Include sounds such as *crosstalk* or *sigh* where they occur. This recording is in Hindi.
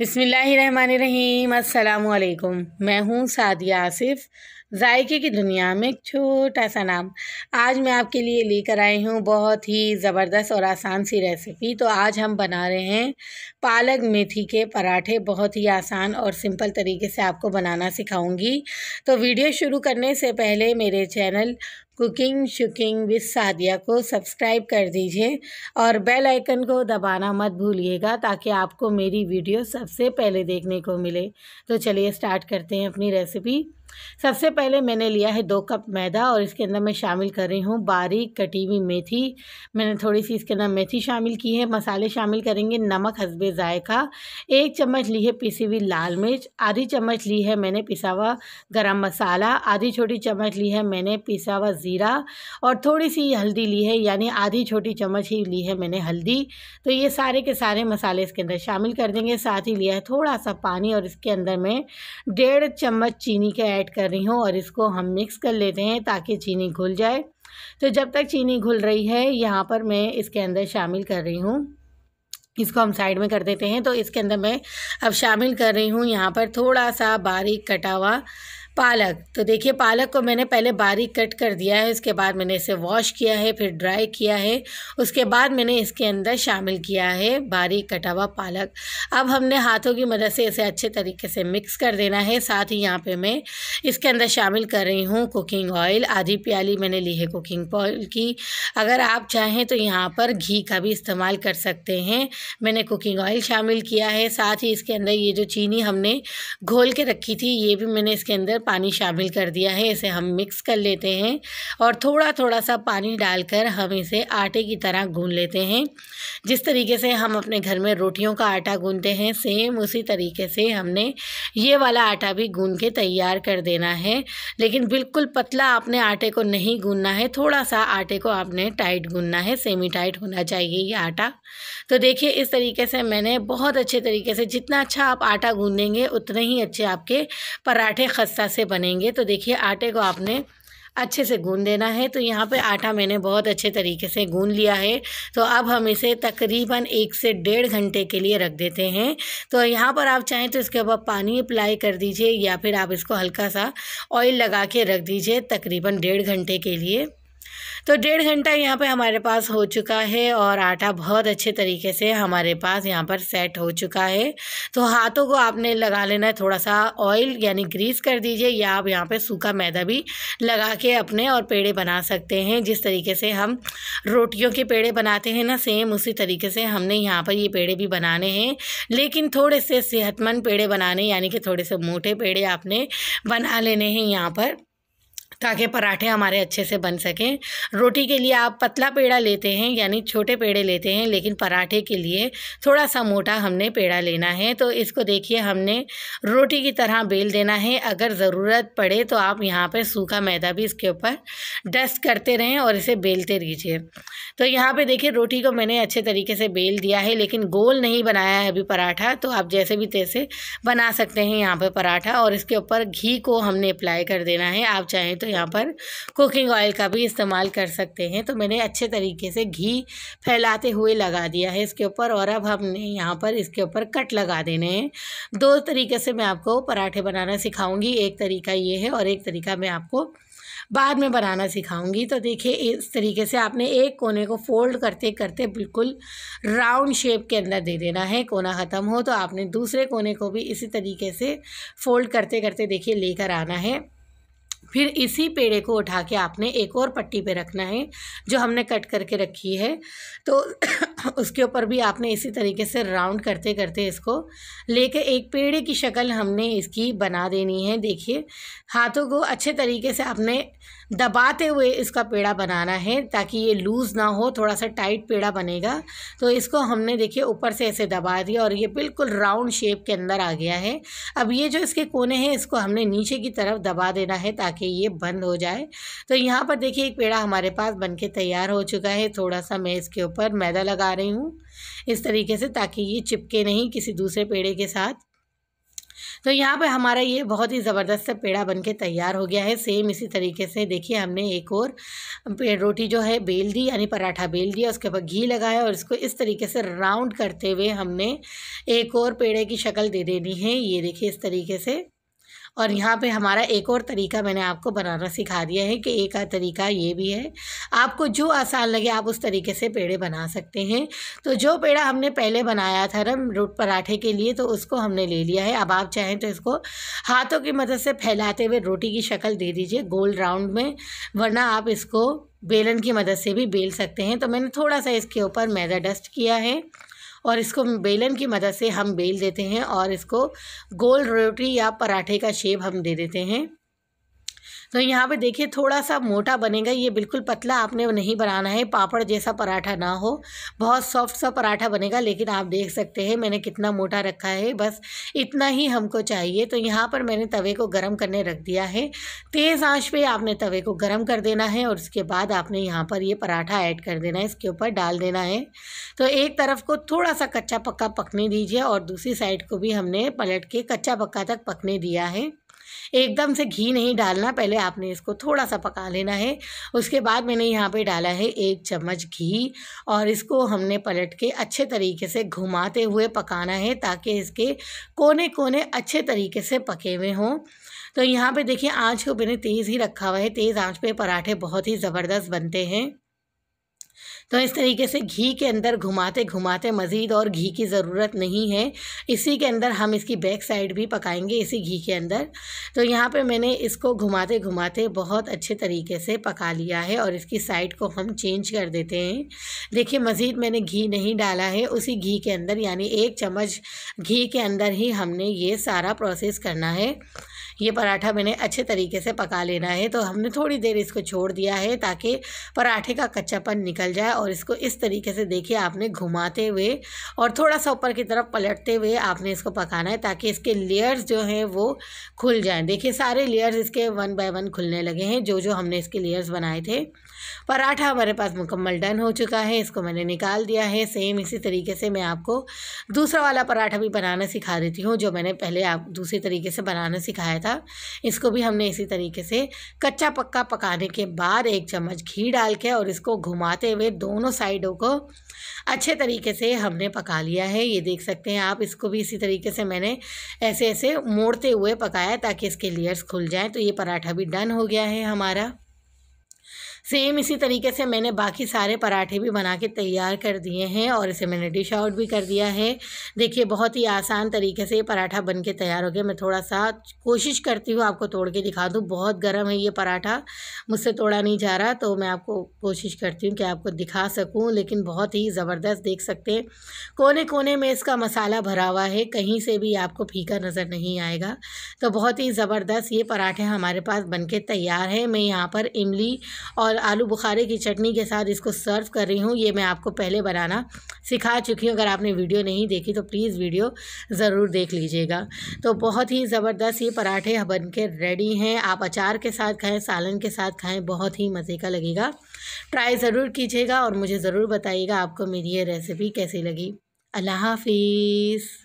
बिसमीम् अल्लाम मैं हूँ सादिया आसिफ़ जायके की दुनिया में एक छोटा सा नाम आज मैं आपके लिए लेकर आई हूँ बहुत ही ज़बरदस्त और आसान सी रेसिपी तो आज हम बना रहे हैं पालक मेथी के पराठे बहुत ही आसान और सिंपल तरीके से आपको बनाना सिखाऊंगी तो वीडियो शुरू करने से पहले मेरे channel cooking shooking with Sadia को सब्सक्राइब कर दीजिए और बेल आइकन को दबाना मत भूलिएगा ताकि आपको मेरी वीडियो सबसे पहले देखने को मिले तो चलिए स्टार्ट करते हैं अपनी रेसिपी सबसे पहले मैंने लिया है दो कप मैदा और इसके अंदर मैं शामिल कर रही हूँ बारीक कटी हुई मेथी मैंने थोड़ी सी इसके अंदर मेथी शामिल की है मसाले शामिल करेंगे नमक हसबे ज़ायका एक चम्मच ली है पिसी हुई लाल मिर्च आधी चम्मच ली है मैंने पिसा हुआ गर्म मसाला आधी छोटी चम्मच ली है मैंने पिसा हुआ ज़ीरा और थोड़ी सी हल्दी ली है यानी आधी छोटी चम्मच ही ली है मैंने हल्दी तो ये सारे के सारे मसाले इसके अंदर शामिल कर देंगे साथ ही लिया है थोड़ा सा पानी और इसके अंदर मैं डेढ़ चम्मच चीनी का ऐड कर रही हूँ और इसको हम मिक्स कर लेते हैं ताकि चीनी घुल जाए तो जब तक चीनी घुल रही है यहाँ पर मैं इसके अंदर शामिल कर रही हूँ इसको हम साइड में कर देते हैं तो इसके अंदर मैं अब शामिल कर रही हूँ यहाँ पर थोड़ा सा बारीक कटा हुआ पालक तो देखिए पालक को मैंने पहले बारीक कट कर दिया है उसके बाद मैंने इसे वॉश किया है फिर ड्राई किया है उसके बाद मैंने इसके अंदर शामिल किया है बारीक कटा हुआ पालक अब हमने हाथों की मदद से इसे अच्छे तरीके से मिक्स कर देना है साथ ही यहाँ पे मैं इसके अंदर शामिल कर रही हूँ कुकिंग ऑयल आधी प्याली मैंने ली है कुकिंग ऑयल की अगर आप चाहें तो यहाँ पर घी का भी इस्तेमाल कर सकते हैं मैंने कुकिंग ऑयल शामिल किया है साथ ही इसके अंदर ये जो चीनी हमने घोल के रखी थी ये भी मैंने इसके अंदर पानी शामिल कर दिया है इसे हम मिक्स कर लेते हैं और थोड़ा थोड़ा सा पानी डालकर हम इसे आटे की तरह गून लेते हैं जिस तरीके से हम अपने घर में रोटियों का आटा गूनते हैं सेम उसी तरीके से हमने ये वाला आटा भी गून के तैयार कर देना है लेकिन बिल्कुल पतला आपने आटे को नहीं गूनना है थोड़ा सा आटे को आपने टाइट गूनना है सेमी टाइट होना चाहिए ये आटा तो देखिए इस तरीके से मैंने बहुत अच्छे तरीके से जितना अच्छा आप आटा गूंदेंगे उतने ही अच्छे आपके पराठे खस्ता से बनेंगे तो देखिए आटे को आपने अच्छे से गून देना है तो यहाँ पे आटा मैंने बहुत अच्छे तरीके से गून लिया है तो अब हम इसे तकरीबन एक से डेढ़ घंटे के लिए रख देते हैं तो यहाँ पर आप चाहें तो इसके ऊपर पानी अप्लाई कर दीजिए या फिर आप इसको हल्का सा ऑयल लगा के रख दीजिए तकरीबन डेढ़ घंटे के लिए तो डेढ़ घंटा यहाँ पे हमारे पास हो चुका है और आटा बहुत अच्छे तरीके से हमारे पास यहाँ पर सेट हो चुका है तो हाथों को आपने लगा लेना है थोड़ा सा ऑयल यानी ग्रीस कर दीजिए या आप यहाँ पे सूखा मैदा भी लगा के अपने और पेड़े बना सकते हैं जिस तरीके से हम रोटियों के पेड़े बनाते हैं ना सेम उसी तरीके से हमने यहाँ पर ये पेड़े भी बनाने हैं लेकिन थोड़े से सेहतमंद पेड़े बनाने यानी कि थोड़े से मोटे पेड़े आपने बना लेने हैं यहाँ पर ताकि पराठे हमारे अच्छे से बन सकें रोटी के लिए आप पतला पेड़ा लेते हैं यानी छोटे पेड़े लेते हैं लेकिन पराठे के लिए थोड़ा सा मोटा हमने पेड़ा लेना है तो इसको देखिए हमने रोटी की तरह बेल देना है अगर ज़रूरत पड़े तो आप यहाँ पर सूखा मैदा भी इसके ऊपर डस्ट करते रहें और इसे बेलते रहिए तो यहाँ पर देखिए रोटी को मैंने अच्छे तरीके से बेल दिया है लेकिन गोल नहीं बनाया है अभी पराठा तो आप जैसे भी तैसे बना सकते हैं यहाँ पर पराठा और इसके ऊपर घी को हमने अप्लाई कर देना है आप चाहें तो तो यहाँ पर कुकिंग ऑयल का भी इस्तेमाल कर सकते हैं तो मैंने अच्छे तरीके से घी फैलाते हुए लगा दिया है इसके ऊपर और अब हमने यहाँ पर इसके ऊपर कट लगा देने हैं दो तरीके से मैं आपको पराठे बनाना सिखाऊंगी एक तरीका ये है और एक तरीका मैं आपको बाद में बनाना सिखाऊंगी तो देखिए इस तरीके से आपने एक कोने को फोल्ड करते करते बिल्कुल राउंड शेप के अंदर दे देना है कोना ख़त्म हो तो आपने दूसरे कोने को भी इसी तरीके से फोल्ड करते करते देखिए लेकर आना है फिर इसी पेड़े को उठा के आपने एक और पट्टी पे रखना है जो हमने कट करके रखी है तो *clears throat* उसके ऊपर भी आपने इसी तरीके से राउंड करते करते इसको लेके एक पेड़े की शक्ल हमने इसकी बना देनी है देखिए हाथों को अच्छे तरीके से आपने दबाते हुए इसका पेड़ा बनाना है ताकि ये लूज़ ना हो थोड़ा सा टाइट पेड़ा बनेगा तो इसको हमने देखिए ऊपर से ऐसे दबा दिया और ये बिल्कुल राउंड शेप के अंदर आ गया है अब ये जो इसके कोने हैं इसको हमने नीचे की तरफ दबा देना है ताकि ये बंद हो जाए तो यहाँ पर देखिए एक पेड़ा हमारे पास बन के तैयार हो चुका है थोड़ा सा मैं इसके ऊपर मैदा लगा रही हूँ इस तरीके से ताकि ये चिपके नहीं किसी दूसरे पेड़े के साथ तो यहाँ पर हमारा ये बहुत ही ज़बरदस्त सा पेड़ा बन के तैयार हो गया है सेम इसी तरीके से देखिए हमने एक और रोटी जो है बेल दी यानी पराठा बेल दिया उसके ऊपर घी लगाया और इसको इस तरीके से राउंड करते हुए हमने एक और पेड़े की शक्ल दे देनी है ये देखिए इस तरीके से और यहाँ पे हमारा एक और तरीका मैंने आपको बनाना सिखा दिया है कि एक तरीका ये भी है आपको जो आसान लगे आप उस तरीके से पेड़े बना सकते हैं तो जो पेड़ा हमने पहले बनाया था ना रोट पराठे के लिए तो उसको हमने ले लिया है अब आप चाहें तो इसको हाथों की मदद से फैलाते हुए रोटी की शक्ल दे दीजिए गोल राउंड में वरना आप इसको बेलन की मदद से भी बेल सकते हैं तो मैंने थोड़ा सा इसके ऊपर मैदा डस्ट किया है और इसको बेलन की मदद से हम बेल देते हैं और इसको गोल रोटी या पराठे का शेप हम दे देते हैं तो यहाँ पे देखिए थोड़ा सा मोटा बनेगा ये बिल्कुल पतला आपने नहीं बनाना है पापड़ जैसा पराठा ना हो बहुत सॉफ्ट सा पराठा बनेगा लेकिन आप देख सकते हैं मैंने कितना मोटा रखा है बस इतना ही हमको चाहिए तो यहाँ पर मैंने तवे को गर्म करने रख दिया है तेज़ आँच पर आपने तवे को गर्म कर देना है और उसके बाद आपने यहाँ पर ये पराठा ऐड कर देना है इसके ऊपर डाल देना है तो एक तरफ को थोड़ा सा कच्चा पक्का पकने दीजिए और दूसरी साइड को भी हमने पलट के कच्चा पक्का तक पकने दिया है एकदम से घी नहीं डालना पहले आपने इसको थोड़ा सा पका लेना है उसके बाद मैंने यहाँ पे डाला है एक चम्मच घी और इसको हमने पलट के अच्छे तरीके से घुमाते हुए पकाना है ताकि इसके कोने कोने अच्छे तरीके से पके हुए हों तो यहाँ पे देखिए आँच को मैंने तेज़ ही रखा हुआ है तेज़ आँच पे पराठे बहुत ही ज़बरदस्त बनते हैं तो इस तरीके से घी के अंदर घुमाते घुमाते मज़ीद और घी की ज़रूरत नहीं है इसी के अंदर हम इसकी बैक साइड भी पकाएंगे इसी घी के अंदर तो यहाँ पे मैंने इसको घुमाते घुमाते बहुत अच्छे तरीके से पका लिया है और इसकी साइड को हम चेंज कर देते हैं देखिए मज़ीद मैंने घी नहीं डाला है उसी घी के अंदर यानी एक चम्मच घी के अंदर ही हमने ये सारा प्रोसेस करना है ये पराठा मैंने अच्छे तरीके से पका लेना है तो हमने थोड़ी देर इसको छोड़ दिया है ताकि पराठे का कच्चापन निकल जाए और इसको इस तरीके से देखिए आपने घुमाते हुए और थोड़ा सा ऊपर की तरफ पलटते हुए आपने इसको पकाना है ताकि इसके लेयर्स जो हैं वो खुल जाएँ देखिए सारे लेयर्स इसके वन बाय वन खुलने लगे हैं जो जो हमने इसके लेयर्स बनाए थे पराठा हमारे पास मुकम्मल डन हो चुका है इसको मैंने निकाल दिया है सेम इसी तरीके से मैं आपको दूसरा वाला पराठा भी बनाना सिखा देती हूँ जो मैंने पहले आप दूसरी तरीके से बनाना सिखाया था इसको भी हमने इसी तरीके से कच्चा पक्का पकाने के बाद एक चम्मच घी डाल के और इसको घुमाते हुए दोनों साइडों को अच्छे तरीके से हमने पका लिया है ये देख सकते हैं आप इसको भी इसी तरीके से मैंने ऐसे ऐसे मोड़ते हुए पकाया ताकि इसके लेयर्स खुल जाएँ तो ये पराठा भी डन हो गया है हमारा सेम इसी तरीके से मैंने बाकी सारे पराठे भी बना के तैयार कर दिए हैं और इसे मैंने डिश आउट भी कर दिया है देखिए बहुत ही आसान तरीके से ये पराठा बन के तैयार हो गया मैं थोड़ा सा कोशिश करती हूँ आपको तोड़ के दिखा दूँ बहुत गर्म है ये पराठा मुझसे तोड़ा नहीं जा रहा तो मैं आपको कोशिश करती हूँ कि आपको दिखा सकूँ लेकिन बहुत ही ज़बरदस्त देख सकते हैं कोने कोने में इसका मसाला भरा हुआ है कहीं से भी आपको फीका नज़र नहीं आएगा तो बहुत ही ज़बरदस्त ये पराठे हमारे पास बन के तैयार है मैं यहाँ पर इमली और आलू बुखारे की चटनी के साथ इसको सर्व कर रही हूँ ये मैं आपको पहले बनाना सिखा चुकी हूँ अगर आपने वीडियो नहीं देखी तो प्लीज़ वीडियो ज़रूर देख लीजिएगा तो बहुत ही ज़बरदस्त ये पराठे बन के रेडी हैं आप अचार के साथ खाएँ सालन के साथ खाएँ बहुत ही मज़े का लगेगा ट्राई ज़रूर कीजिएगा और मुझे ज़रूर बताइएगा आपको मेरी ये रेसिपी कैसी लगी अल्लाह हाफिज़